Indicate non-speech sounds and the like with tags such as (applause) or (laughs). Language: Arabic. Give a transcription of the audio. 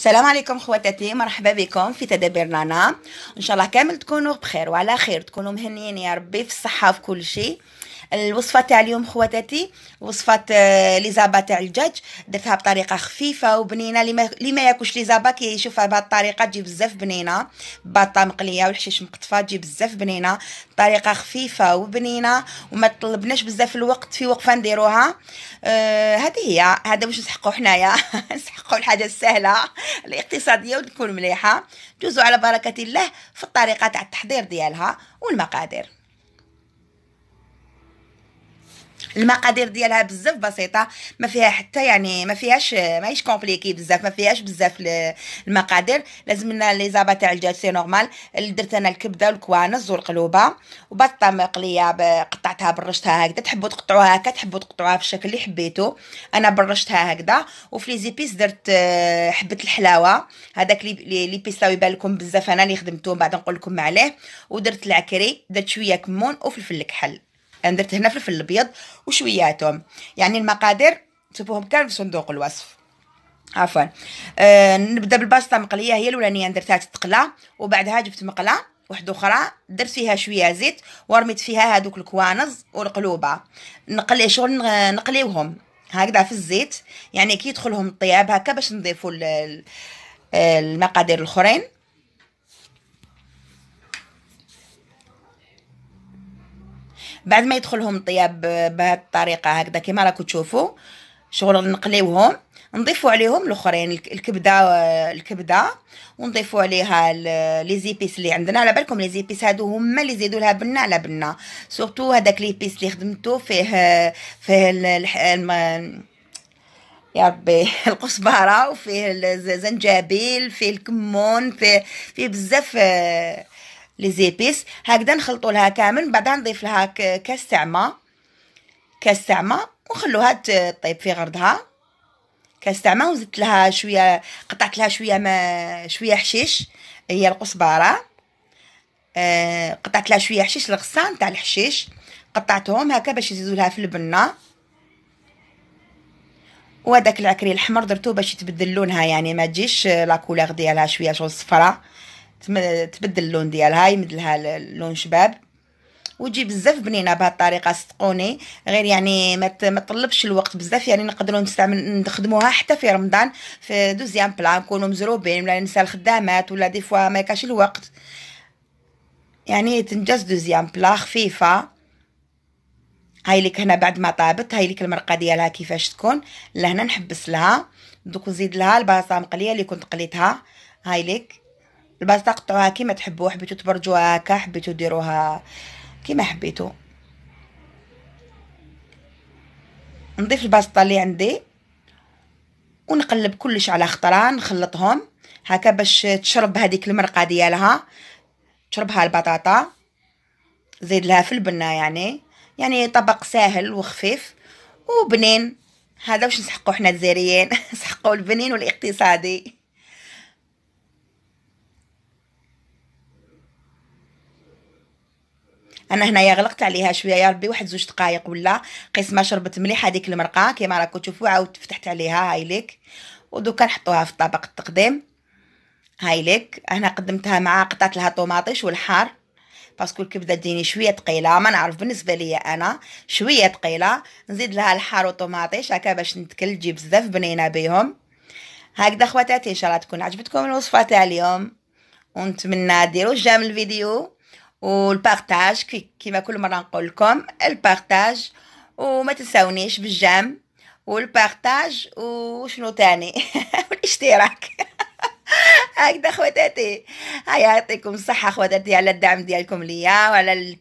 السلام عليكم خواتاتي مرحبا بكم في نانا ان شاء الله كامل تكونوا بخير وعلى خير تكونوا مهنيين يا ربي في الصحه في كل شيء الوصفه تاع اليوم خواتاتي وصفه آه، ليزابا تاع الدجاج درتها بطريقه خفيفه وبنينه اللي ما ياكلش ليزابا كي يشوفها بهذه الطريقه تجي بزاف بنينه باطه مقليه والحشيش مقطفه تجي بزاف بنينه طريقه خفيفه وبنينه وما طلبناش بزاف الوقت في وقفه نديروها آه هذه هي هذا واش نسحقو حنايا (laughs) نسحقو الحاجه السهله الاقتصاديه وتكون مليحه جوزوا على بركه الله في الطريقه تاع التحضير ديالها والمقادير المقادير ديالها بزاف بسيطه ما فيها حتى يعني ما فيهاش ماهيش كومبليكي بزاف ما فيهاش بزاف المقادير لازم لنا لي زابا تاع الدجاج سي نورمال درت انا الكبده والكوانز والقلوبه وبطه مقليه قطعتها برشتها هكذا تحبوا تقطعوها هكا تحبوا تقطعوها في الشكل اللي حبيتو انا برشتها هكذا وفي لي زيبيس درت آه، حبه الحلاوه هذاك لي بيسا يبان لكم بزاف انا اللي خدمته بعد نقول لكم عليه ودرت العكري درت شويه كمون وفلفل الكحل انا درت هنا فلفل الابيض وشوياتهم يعني المقادير تشوفوهم كان في صندوق الوصف عفوا آه نبدا بالباستا مقليه هي الاولانيه درتها تتقلى وبعدها جبت مقله واحدة اخرى درت فيها شويه زيت ورميت فيها هذوك الكوانز والقلوبه نقلي شغل آه، نقليوهم هكذا في الزيت يعني كي يدخلهم الطياب هكا باش نضيفوا المقادير الاخرين بعد ما يدخلهم طياب بهذه الطريقه هكذا كما راكم تشوفوا شغل نقليوهم نضيفوا عليهم الاخرين الكبده الكبده ونضيفوا عليها لي زيبيس اللي عندنا على بالكم لي زيبيس هادو هما اللي زيدوا لها بنه على بنه سورتو هذاك لي بيس اللي خدمتو فيه فيه الم... يا ربي (laughs) القصبره وفيه الزنجبيل فيه الكمون فيه فيه بزاف ليزيبيس هكذا نخلطوا لها كامل بعد نضيف لها كاس تاع ما كاس تاع ما ونخلوها تطيب في غردها كاس تعمه وزدت لها شويه قطعت لها شويه ما شويه حشيش هي القصباره آه، قطعت لها شويه حشيش الغصان تاع الحشيش قطعتهم هكا باش يزيدوا لها في البنه وهذاك العكري الاحمر درتو باش يتبدل لونها يعني ما تجيش لا كولور ديالها شويه جو صفراء تبدل اللون ديالها يمدلها لون شباب وتجي بزاف بنينه بهذه الطريقه صدقوني غير يعني ما ما تطلبش الوقت بزاف يعني نقدروا نستعمل نخدموها حتى في رمضان في دوزيام بلا نكونوا مزروبين ولا ننسى الخدامات ولا دي فوا ما كاش الوقت يعني تنجز دوزيام بلا خفيفه هاي لك هنا بعد ما طابت هاي لك المرقه ديالها كيفاش تكون لهنا نحبس لها دوك نزيد لها البصل مقليه اللي كنت قليتها هاي لك الباص تقطعوها كيما تحبوا حبيتو تبرجوها هكا حبيتو ديروها كيما حبيتو نضيف الباسطة اللي عندي ونقلب كلش على خطرة نخلطهم هكا باش تشرب هذيك المرقة ديالها تشربها البطاطا زيد لها في البنة يعني يعني طبق ساهل وخفيف وبنين هذا واش نسحقو حنا الجزائريين (laughs) نسحقو البنين والاقتصادي انا هنايا غلقت عليها شويه يا ربي واحد زوج دقائق ولا قسمه شربت مليح هذيك المرقه كيما راكم تشوفوا عاودت فتحت عليها هاي ليك ودوكا نحطوها في طبق التقديم هاي ليك هنا قدمتها مع قطعت لها طوماطيش والحار باسكو الكبده ديني شويه ثقيله ما نعرف بالنسبه ليا انا شويه ثقيله نزيد لها الحار وطوماطيش هكا باش نتكل تجي بزاف بنينه بيهم هكذا خواتاتي ان شاء الله تكون عجبتكم الوصفه تاع اليوم ونتمنى ديروا جام الفيديو والبارتاج كيما كل مره نقول لكم البارتاج وما تنساونيش بالجام والبارتاج وشنو تاني (laughs) والاشتراك (laughs) هكذا خواتاتي هيا يعطيكم الصحه خواتاتي على الدعم ديالكم ليا وعلى